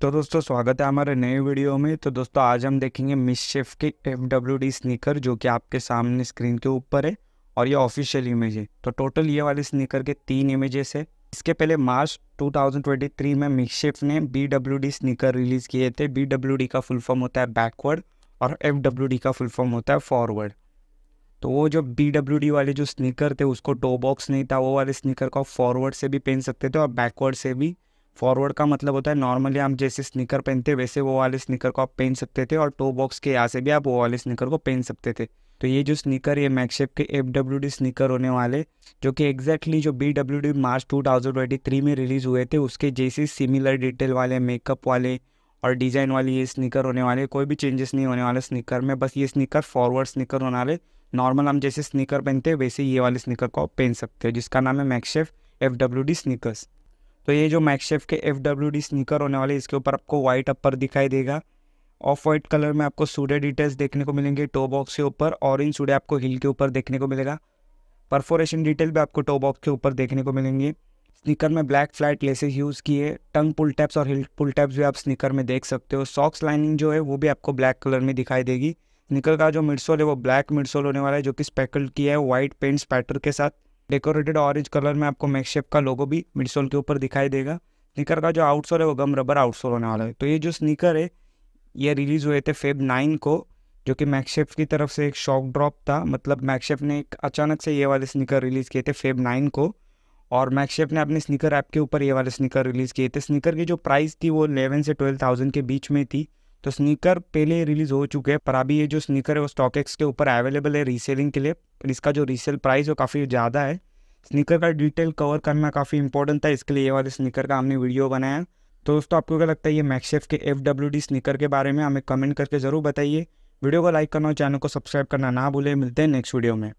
तो दोस्तों स्वागत है हमारे नए वीडियो में तो दोस्तों आज हम देखेंगे मिसशिफ की एफ डब्ल्यू डी स्निकर जो कि आपके सामने स्क्रीन के ऊपर है और ये ऑफिशियल इमेज है तो टोटल ये वाले स्निकर के तीन इमेजेस है इसके पहले मार्च 2023 में मिसशिफ ने B W D sneaker release किए थे बी डब्ल्यू डी का फुल फॉर्म होता है बैकवर्ड और एफ डब्ल्यू डी का फुल फॉर्म होता है फॉरवर्ड तो वो जो बी डब्ल्यू डी वाले जो स्निकर थे उसको टो बॉक्स नहीं था वो वाले स्निकर को आप फॉरवर्ड से भी पहन सकते थे और बैकवर्ड से भी फॉरवर्ड का मतलब होता है नॉर्मली आप जैसे स्निकर पहनते वैसे वो वाले स्निकर को आप पहन सकते थे और टो बॉक्स के यहाँ से भी आप वो वाले स्निकर को पहन सकते थे तो ये जो स्निकर ये मैक्सेप के एफ डब्ल्यू डी स्निकर होने वाले जो कि एक्जैक्टली जो B W D March two thousand twenty three में रिलीज़ हुए थे उसके जैसे सिमिलर डिटेल वाले मेकअप वाले और डिज़ाइन वाले ये स्निकर होने वाले कोई भी चेंजेस नहीं होने वाले स्निकर में बस ये स्निकर फॉरवर्ड स्निकर होने वाले नॉर्मल हम जैसे स्निकर पहनते हैं वैसे ये वाले स्निकर को आप पहन सकते हो जिसका नाम है मैक्शेफ एफ डब्ल्यू डी स्निकर्स तो ये जो मैक्सेफ के एफ डब्ल्यू डी स्निकर होने वाले इसके ऊपर आपको वाइट अपर दिखाई देगा ऑफ वाइट कलर में आपको सूडे डिटेल्स देखने को मिलेंगे टो बॉक्स के ऊपर ऑरेंज सूडे आपको हिल के ऊपर देखने को मिलेगा परफोरेशन डिटेल भी आपको टो बॉक्स के ऊपर देखने को मिलेंगे स्निकर में ब्लैक फ्लैट लेसेस यूज़ किए टंग पुल टैप्स और हिल पुल टैप्स भी आप स्निकर में देख सकते हो सॉक्स लाइनिंग जो है वो भी आपको ब्लैक कलर में दिखाई देगी स्निकर का जो मिडसोल है वो ब्लैक मिडसोल होने वाला है जो कि स्पेकल किया है वाइट पेंट्स पैटर्न के साथ डेकोरेटेड ऑरेंज कलर में आपको मैक्शेप का लोगो भी मिडसोल के ऊपर दिखाई देगा स्निकर का जो आउटसोल है वो गम रबर आउटसोल होने वाला है तो ये जो स्निकर है ये रिलीज़ हुए थे फेब नाइन को जो कि मैक्शेफ की तरफ से एक शॉक ड्रॉप था मतलब मैक्शेफ ने एक अचानक से ये वाले स्निकर रिलीज़ किए थे फेब नाइन को और मैक्शेफ ने अपने स्निकर ऐप के ऊपर ये वाले स्निकर रिलीज़ किए थे स्निकर की जो प्राइस थी वो इलेवन से ट्वेल्व थाउजेंड के बीच में थी तो स्नीकर पहले रिलीज़ हो चुके हैं पर अभी ये जो स्नीकर है वो स्टॉक एक्स के ऊपर अवेलेबल है रीसेलिंग के लिए इसका जो रीसेल प्राइस वो काफ़ी ज़्यादा है स्नीकर का डिटेल कवर करना काफ़ी इंपॉर्टेंट था इसके लिए ये वाले स्नीकर का हमने वीडियो बनाया तो दोस्तों आपको क्या लगता है ये मैक्सेफ के एफ डब्ल्यू डी स्नीकर के बारे में हमें कमेंट करके ज़रूर बताइए वीडियो को लाइक करना और चैनल को सब्सक्राइब करना ना भूलें मिलते हैं नेक्स्ट वीडियो में